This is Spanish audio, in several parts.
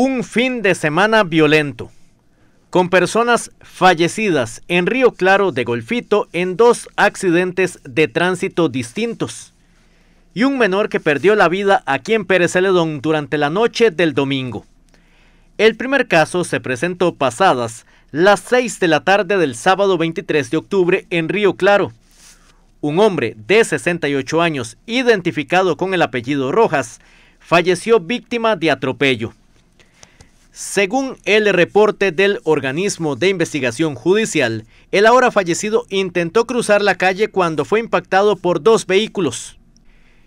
un fin de semana violento, con personas fallecidas en Río Claro de Golfito en dos accidentes de tránsito distintos, y un menor que perdió la vida aquí en Pérez Celedón durante la noche del domingo. El primer caso se presentó pasadas las 6 de la tarde del sábado 23 de octubre en Río Claro. Un hombre de 68 años, identificado con el apellido Rojas, falleció víctima de atropello. Según el reporte del organismo de investigación judicial, el ahora fallecido intentó cruzar la calle cuando fue impactado por dos vehículos.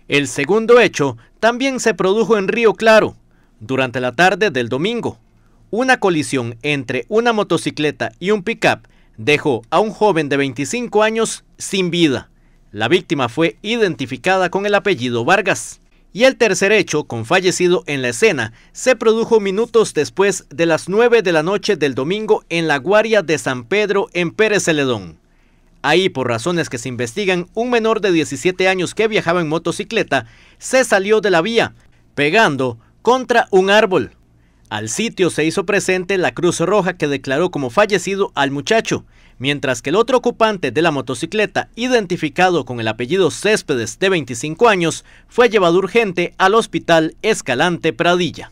El segundo hecho también se produjo en Río Claro, durante la tarde del domingo. Una colisión entre una motocicleta y un pickup dejó a un joven de 25 años sin vida. La víctima fue identificada con el apellido Vargas. Y el tercer hecho, con fallecido en la escena, se produjo minutos después de las 9 de la noche del domingo en la guardia de San Pedro en Pérez Celedón. Ahí, por razones que se investigan, un menor de 17 años que viajaba en motocicleta se salió de la vía, pegando contra un árbol. Al sitio se hizo presente la Cruz Roja que declaró como fallecido al muchacho, mientras que el otro ocupante de la motocicleta, identificado con el apellido Céspedes de 25 años, fue llevado urgente al hospital Escalante Pradilla.